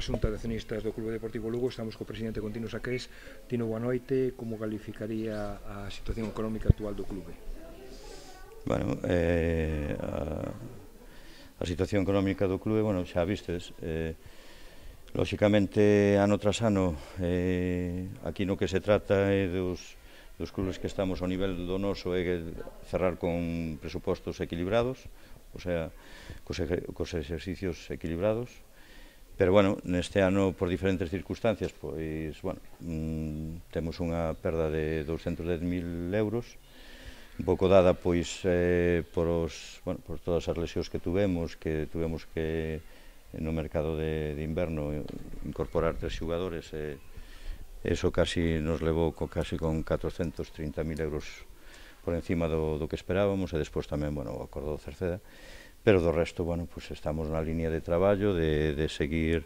coa Xunta de Accionistas do Clube Deportivo Lugo, estamos co presidente Contino Saqués. Tino, boa noite, como calificaría a situación económica actual do clube? Bueno, eh, a, a situación económica do clube, bueno, xa vistes, eh, lóxicamente ano tras ano, eh, aquí no que se trata é eh, dos, dos clubes que estamos ao nivel do noso é eh, cerrar con presupostos equilibrados, o sea, cos, cos exercicios equilibrados, Pero, bueno, neste ano, por diferentes circunstancias, pois, bueno, mm, temos unha perda de 210.000 euros, un pouco dada, pois, eh, por, os, bueno, por todas as lesións que tuvemos, que tuvemos que no mercado de, de inverno incorporar tres xogadores, e eh, eso casi nos levou co, casi con 430.000 euros por encima do, do que esperábamos, e despois tamén, bueno, o acordo do Cerceda, pero do resto, bueno, pues estamos na línea de traballo de, de seguir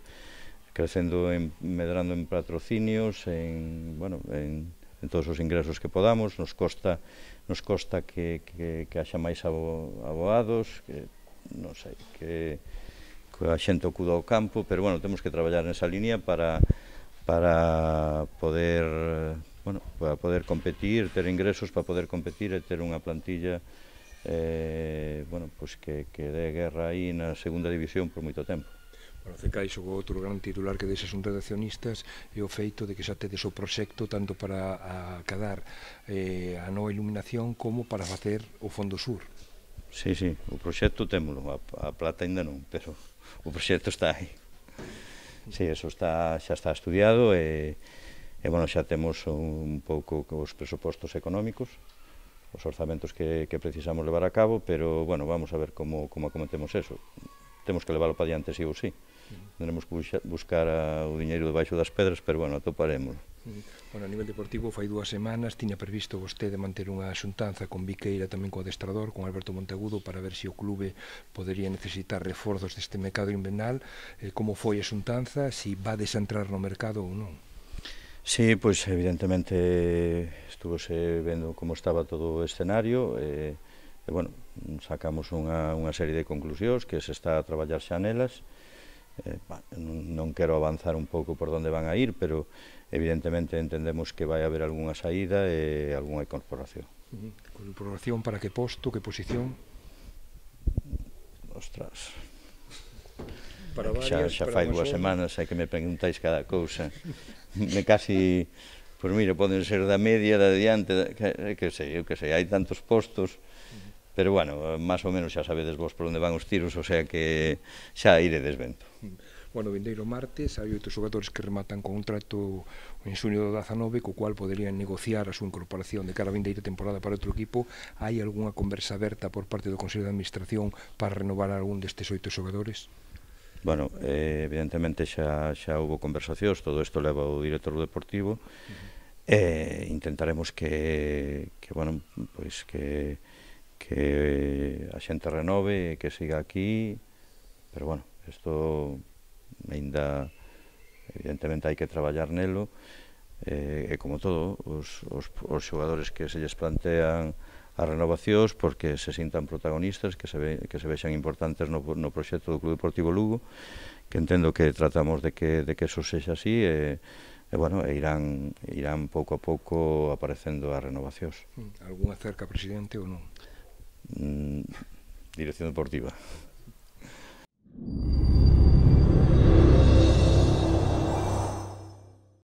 crecendo en, medrando en patrocinios, en, bueno, en, en todos os ingresos que podamos, nos costa nos costa que, que, que haxa máis abo, aboados, que non sei, que, que a xente ocuda ao campo, pero bueno, temos que traballar nesa línea para para poder bueno, para poder competir, ter ingresos para poder competir e ter unha plantilla eh, bueno, pois que, que dé guerra aí na segunda división por moito tempo. Bueno, Cecai o outro gran titular que deses un redaccionistas e o feito de que xa tedes o proxecto tanto para acadar eh, a nova iluminación como para facer o Fondo Sur. Sí, sí, o proxecto témolo, a, a plata ainda non, pero o proxecto está aí. Sí, eso está, xa está estudiado e, e bueno, xa temos un pouco os presupostos económicos os orzamentos que, que precisamos levar a cabo, pero, bueno, vamos a ver como, como acometemos eso. Temos que leválo para diante, sí ou sí. Tendremos que buscar a, o diñeiro debaixo das pedras, pero, bueno, atoparemos. Bueno, a nivel deportivo, fai dúas semanas tiña previsto vostede manter unha xuntanza con Viqueira, tamén co adestrador, con Alberto Monteagudo, para ver se si o clube podería necesitar reforzos deste mercado invernal. Eh, como foi a xuntanza, se si vades a entrar no mercado ou non? Sí, pois pues, evidentemente estuvose vendo como estaba todo o escenario e, e bueno, sacamos unha, unha serie de conclusións que se está a traballar xa nelas eh, non quero avanzar un pouco por onde van a ir, pero evidentemente entendemos que vai haber algunha saída e algunha incorporación. Incorporación para que posto, que posición? Ostras, para varias, xa, xa fai dúas semanas é que me preguntáis cada cousa me casi pois pues, mira, poden ser da media, da diante que, que sei, eu que sei, hai tantos postos pero bueno, máis ou menos xa sabedes vos por onde van os tiros, o sea que xa iredes vento. Bueno, vindeiro martes hai oito xogadores que rematan contrato en xuño do 19 co cual poderían negociar a súa incorporación de cara a vindeira temporada para outro equipo. Hai algunha conversa aberta por parte do Consello de Administración para renovar algún destes oito xogadores? Bueno, eh, evidentemente xa, xa houve conversacións, todo isto leva o director Deportivo, uh eh, -huh. intentaremos que, que bueno, pois que, que a xente renove e que siga aquí, pero bueno, isto ainda evidentemente hai que traballar nelo, eh, e como todo, os, os, os xogadores que se lles plantean as renovacións porque se sintan protagonistas, que se, ve, que se vexan importantes no, no proxecto do Club Deportivo Lugo, que entendo que tratamos de que, de que eso sexa así, e, e bueno, e irán, irán pouco a pouco aparecendo as renovacións. Algún cerca, presidente, ou non? Mm, dirección deportiva.